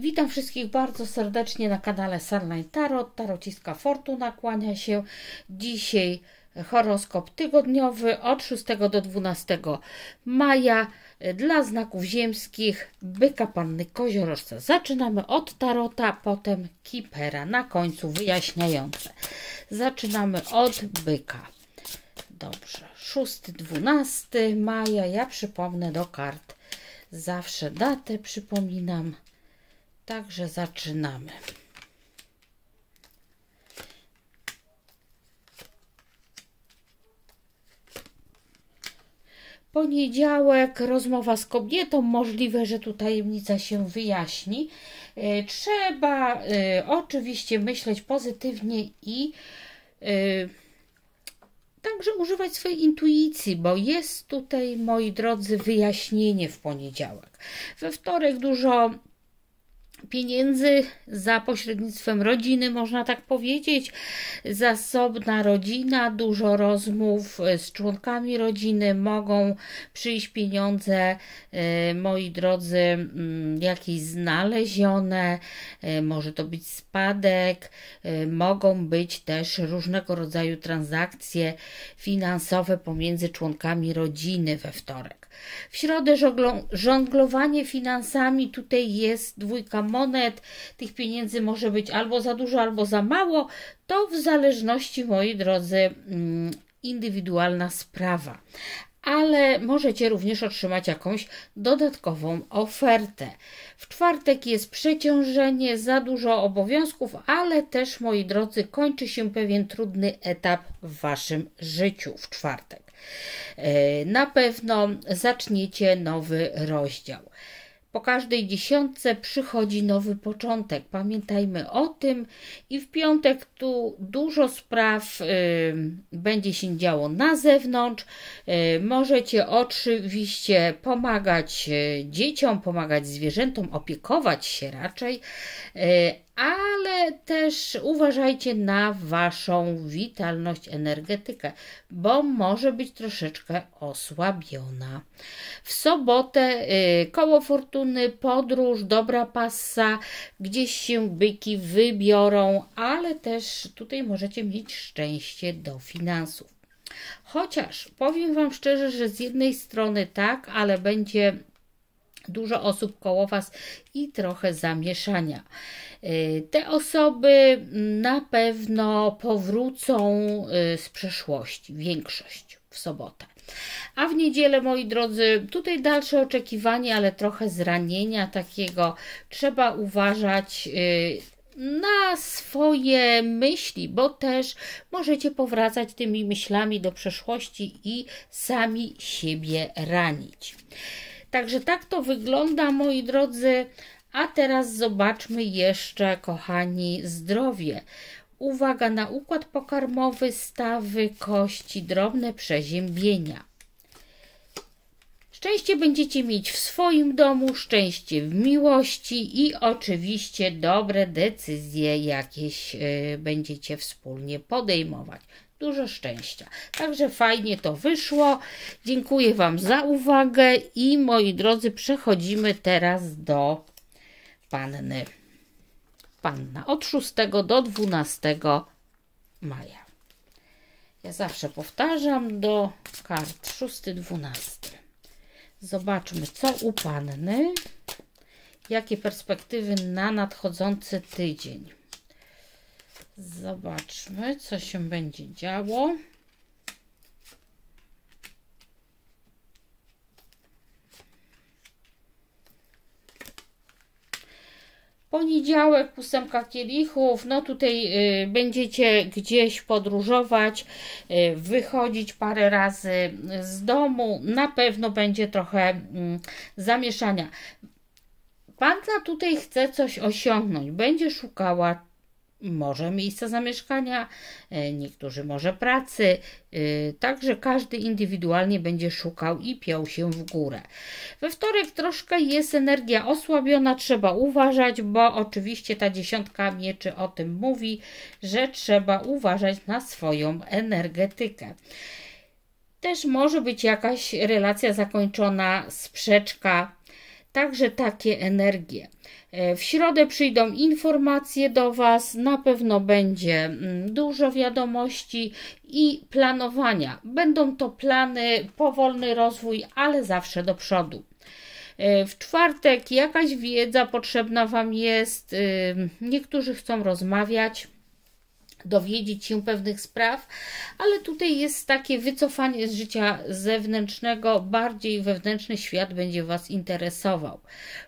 Witam wszystkich bardzo serdecznie na kanale Sunlight Tarot. Tarociska Fortuna kłania się. Dzisiaj horoskop tygodniowy od 6 do 12 maja dla znaków ziemskich byka panny koziorożca. Zaczynamy od tarota, potem kipera, na końcu wyjaśniające. Zaczynamy od byka. Dobrze, 6-12 maja, ja przypomnę do kart. Zawsze datę przypominam. Także zaczynamy. Poniedziałek, rozmowa z kobietą, możliwe, że tu tajemnica się wyjaśni. E, trzeba e, oczywiście myśleć pozytywnie i e, także używać swojej intuicji, bo jest tutaj, moi drodzy, wyjaśnienie w poniedziałek. We wtorek dużo pieniędzy za pośrednictwem rodziny, można tak powiedzieć. Zasobna rodzina, dużo rozmów e, z członkami rodziny, mogą przyjść pieniądze, e, moi drodzy, mm, jakieś znalezione, e, może to być spadek, mogą być też różnego rodzaju transakcje finansowe pomiędzy członkami rodziny we wtorek. W środę żonglowanie finansami, tutaj jest dwójka monet, tych pieniędzy może być albo za dużo, albo za mało, to w zależności, moi drodzy, mm, indywidualna sprawa. Ale możecie również otrzymać jakąś dodatkową ofertę. W czwartek jest przeciążenie, za dużo obowiązków, ale też, moi drodzy, kończy się pewien trudny etap w Waszym życiu w czwartek. E, na pewno zaczniecie nowy rozdział. Po każdej dziesiątce przychodzi nowy początek. Pamiętajmy o tym i w piątek tu dużo spraw y, będzie się działo na zewnątrz. Y, możecie oczywiście pomagać y, dzieciom, pomagać zwierzętom, opiekować się raczej, y, ale też uważajcie na waszą witalność, energetykę, bo może być troszeczkę osłabiona. W sobotę y, koło fortuny, podróż, dobra pasa, gdzieś się byki wybiorą, ale też tutaj możecie mieć szczęście do finansów. Chociaż powiem Wam szczerze, że z jednej strony tak, ale będzie dużo osób koło Was i trochę zamieszania. Y, te osoby na pewno powrócą y, z przeszłości, większość w sobotę. A w niedzielę, moi drodzy, tutaj dalsze oczekiwanie, ale trochę zranienia takiego. Trzeba uważać y, na swoje myśli, bo też możecie powracać tymi myślami do przeszłości i sami siebie ranić. Także tak to wygląda, moi drodzy. A teraz zobaczmy jeszcze, kochani, zdrowie. Uwaga na układ pokarmowy, stawy, kości, drobne przeziębienia. Szczęście będziecie mieć w swoim domu, szczęście w miłości i oczywiście dobre decyzje jakieś y, będziecie wspólnie podejmować dużo szczęścia. Także fajnie to wyszło. Dziękuję Wam za uwagę i moi drodzy, przechodzimy teraz do panny. Panna od 6 do 12 maja. Ja zawsze powtarzam do kart 6-12. Zobaczmy, co u panny, jakie perspektywy na nadchodzący tydzień. Zobaczmy, co się będzie działo. Poniedziałek, ósemka kielichów, no tutaj y, będziecie gdzieś podróżować, y, wychodzić parę razy z domu, na pewno będzie trochę y, zamieszania. Panna tutaj chce coś osiągnąć, będzie szukała może miejsca zamieszkania, e, niektórzy może pracy, e, także każdy indywidualnie będzie szukał i piał się w górę. We wtorek troszkę jest energia osłabiona, trzeba uważać, bo oczywiście ta dziesiątka mieczy o tym mówi, że trzeba uważać na swoją energetykę. Też może być jakaś relacja zakończona, sprzeczka, także takie energie. E, w środę przyjdą informacje do Was, na pewno będzie mm, dużo wiadomości i planowania. Będą to plany, powolny rozwój, ale zawsze do przodu. E, w czwartek jakaś wiedza potrzebna Wam jest, e, niektórzy chcą rozmawiać, dowiedzieć się pewnych spraw, ale tutaj jest takie wycofanie z życia zewnętrznego, bardziej wewnętrzny świat będzie Was interesował.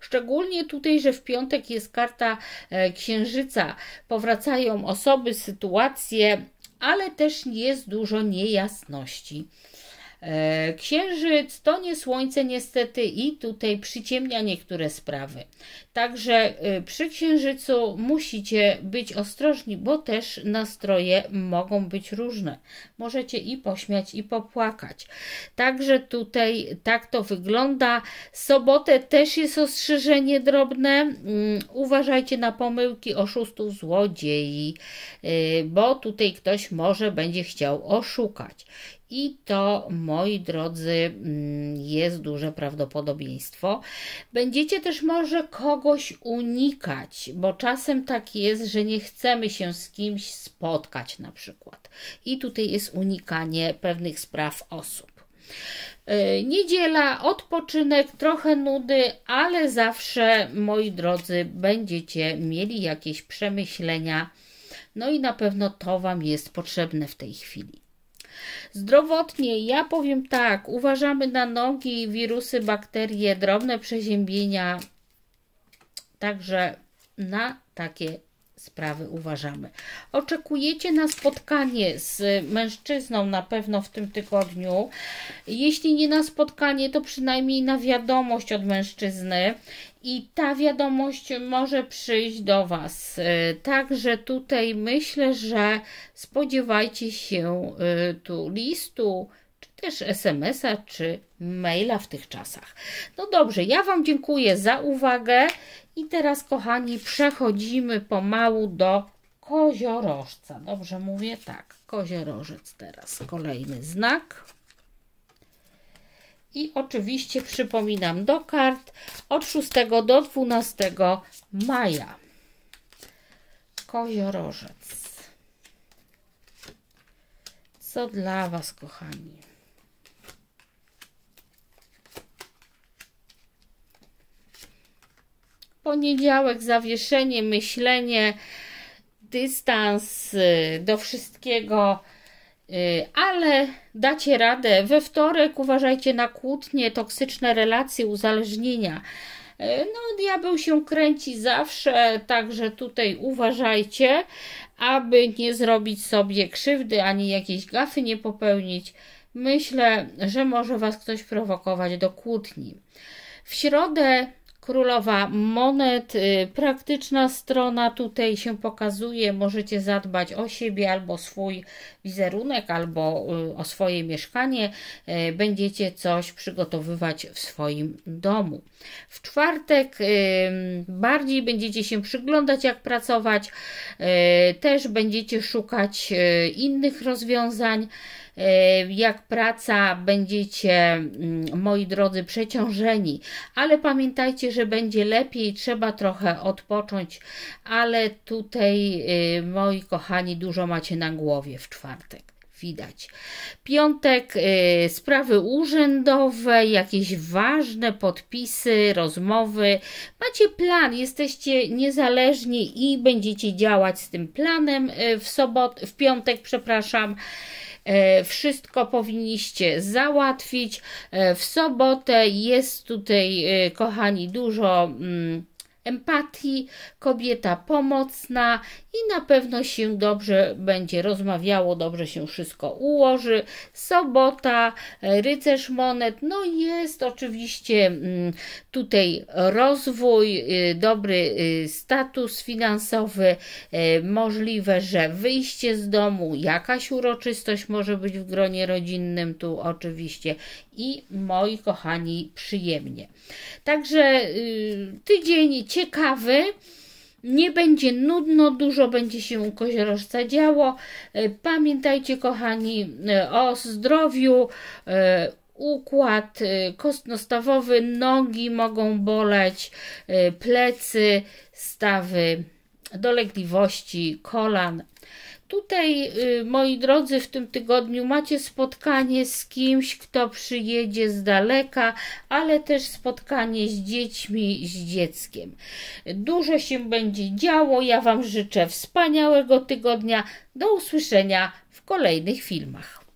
Szczególnie tutaj, że w piątek jest karta e, księżyca, powracają osoby, sytuacje, ale też jest dużo niejasności. E, księżyc to nie słońce niestety i tutaj przyciemnia niektóre sprawy. Także e, przy księżycu musicie być ostrożni, bo też nastroje mogą być różne. Możecie i pośmiać i popłakać. Także tutaj tak to wygląda. Sobotę też jest ostrzeżenie drobne. Mm, uważajcie na pomyłki oszustów, złodziei, e, bo tutaj ktoś może będzie chciał oszukać. I to, moi drodzy, mm, jest duże prawdopodobieństwo. Będziecie też może kogoś unikać, bo czasem tak jest, że nie chcemy się z kimś spotkać, na przykład. I tutaj jest unikanie pewnych spraw osób. E, niedziela, odpoczynek, trochę nudy, ale zawsze, moi drodzy, będziecie mieli jakieś przemyślenia. No i na pewno to Wam jest potrzebne w tej chwili. Zdrowotnie ja powiem tak, uważamy na nogi, wirusy, bakterie, drobne przeziębienia, także na takie sprawy uważamy. Oczekujecie na spotkanie z mężczyzną na pewno w tym tygodniu. Jeśli nie na spotkanie, to przynajmniej na wiadomość od mężczyzny i ta wiadomość może przyjść do Was. Y, także tutaj myślę, że spodziewajcie się y, tu listu, też SMS-a czy maila w tych czasach. No dobrze, ja Wam dziękuję za uwagę i teraz, kochani, przechodzimy pomału do koziorożca. Dobrze mówię? Tak, koziorożec teraz, kolejny znak. I oczywiście przypominam do kart od 6 do 12 maja. Koziorożec. Co dla Was, kochani? poniedziałek zawieszenie, myślenie, dystans y, do wszystkiego, y, ale dacie radę. We wtorek uważajcie na kłótnie, toksyczne relacje, uzależnienia. Y, no, diabeł się kręci zawsze, także tutaj uważajcie, aby nie zrobić sobie krzywdy ani jakiejś gafy nie popełnić. Myślę, że może Was ktoś prowokować do kłótni. W środę Królowa Monet, y, praktyczna strona tutaj się pokazuje. Możecie zadbać o siebie albo swój wizerunek, albo y, o swoje mieszkanie. Y, będziecie coś przygotowywać w swoim domu. W czwartek bardziej będziecie się przyglądać, jak pracować. Też będziecie szukać innych rozwiązań. E, jak praca będziecie, mm, moi drodzy, przeciążeni, ale pamiętajcie, że będzie lepiej, trzeba trochę odpocząć, ale tutaj, y, moi kochani, dużo macie na głowie w czwartek widać. Piątek, y, sprawy urzędowe, jakieś ważne podpisy, rozmowy. Macie plan, jesteście niezależni i będziecie działać z tym planem y, w sobot, w piątek, przepraszam. E, wszystko powinniście załatwić. E, w sobotę jest tutaj, e, kochani, dużo. Mm, empatii, kobieta pomocna i na pewno się dobrze będzie rozmawiało, dobrze się wszystko ułoży. Sobota, e, rycerz monet, no jest oczywiście mm, tutaj rozwój, e, dobry e, status finansowy, możliwe, że wyjście z domu, jakaś uroczystość może być w gronie rodzinnym tu oczywiście i moi kochani przyjemnie. Także y, tydzień ciekawy. Nie będzie nudno, dużo będzie się u koziorożca działo. E, pamiętajcie, kochani, e, o zdrowiu, e, układ kostnostawowy, nogi mogą boleć, plecy, stawy, dolegliwości kolan. Tutaj, y, moi drodzy, w tym tygodniu macie spotkanie z kimś, kto przyjedzie z daleka, ale też spotkanie z dziećmi, z dzieckiem. Dużo się będzie działo. Ja Wam życzę wspaniałego tygodnia. Do usłyszenia w kolejnych filmach.